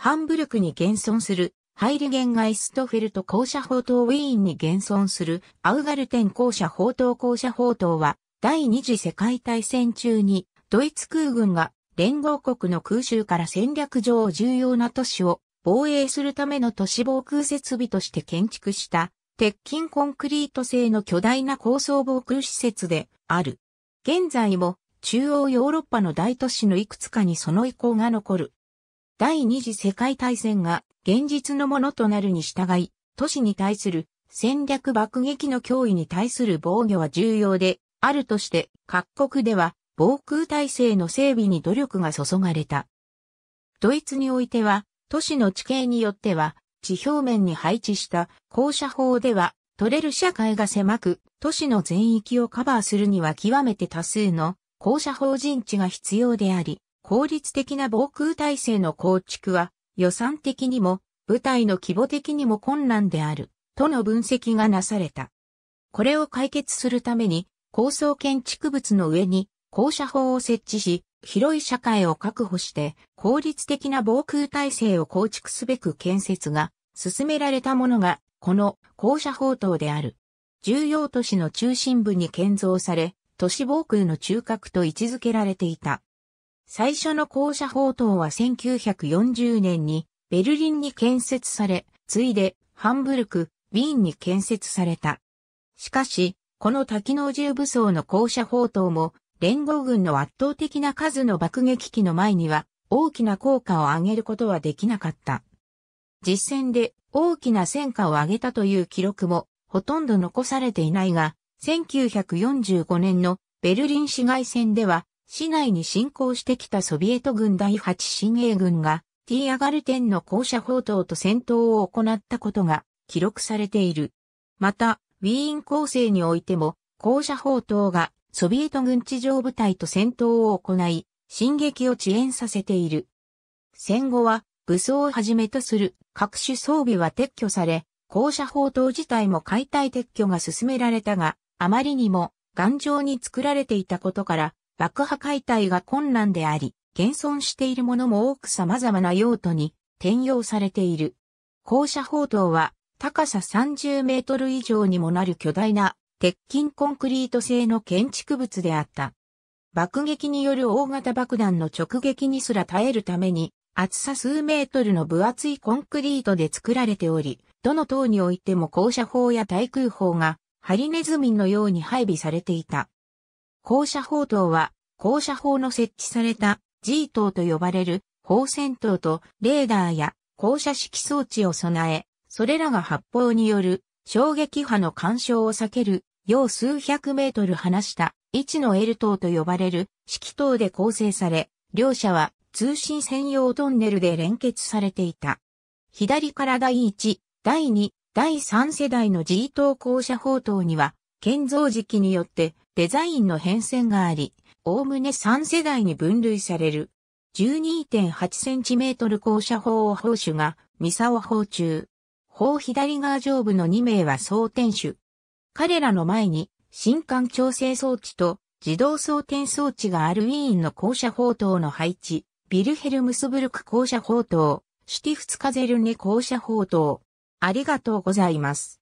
ハンブルクに現存するハイリゲンガイストフェルト校舎法塔ウィーンに現存するアウガルテン校舎法塔校舎法塔は第二次世界大戦中にドイツ空軍が連合国の空襲から戦略上重要な都市を防衛するための都市防空設備として建築した鉄筋コンクリート製の巨大な高層防空施設である。現在も中央ヨーロッパの大都市のいくつかにその遺構が残る。第二次世界大戦が現実のものとなるに従い、都市に対する戦略爆撃の脅威に対する防御は重要で、あるとして各国では防空体制の整備に努力が注がれた。ドイツにおいては、都市の地形によっては、地表面に配置した校舎法では、取れる社会が狭く、都市の全域をカバーするには極めて多数の校舎法人地が必要であり、効率的な防空体制の構築は予算的にも部隊の規模的にも困難であるとの分析がなされた。これを解決するために高層建築物の上に高射砲を設置し広い社会を確保して効率的な防空体制を構築すべく建設が進められたものがこの高射砲塔である。重要都市の中心部に建造され、都市防空の中核と位置づけられていた。最初の校舎砲塔は1940年にベルリンに建設され、ついでハンブルク、ウィーンに建設された。しかし、この多機能重武装の校舎砲塔も連合軍の圧倒的な数の爆撃機の前には大きな効果を上げることはできなかった。実戦で大きな戦果を上げたという記録もほとんど残されていないが、1945年のベルリン市街戦では市内に侵攻してきたソビエト軍第8新鋭軍が、ティアガルテンの校舎砲塔と戦闘を行ったことが記録されている。また、ウィーン構成においても、校舎砲塔がソビエト軍地上部隊と戦闘を行い、進撃を遅延させている。戦後は、武装をはじめとする各種装備は撤去され、校舎砲塔自体も解体撤去が進められたが、あまりにも頑丈に作られていたことから、爆破解体が困難であり、現存しているものも多く様々な用途に転用されている。校舎砲塔は高さ30メートル以上にもなる巨大な鉄筋コンクリート製の建築物であった。爆撃による大型爆弾の直撃にすら耐えるために、厚さ数メートルの分厚いコンクリートで作られており、どの塔においても校舎砲や対空砲が、ハリネズミのように配備されていた。校舎砲塔は、校舎砲の設置された G 塔と呼ばれる砲戦塔とレーダーや校舎式装置を備え、それらが発砲による衝撃波の干渉を避ける、要数百メートル離した位置の L 塔と呼ばれる式塔で構成され、両者は通信専用トンネルで連結されていた。左から第1、第2、第3世代の G 塔校舎砲塔には、建造時期によってデザインの変遷があり、おおむね3世代に分類される。12.8cm 校舎砲砲手が、ミサオ砲中。砲左側上部の2名は装填手。彼らの前に、新艦調整装置と自動装填装置があるウィーンの校舎砲塔の配置、ビルヘルムスブルク校舎砲塔、シュティフツカゼルネ校舎砲塔。ありがとうございます。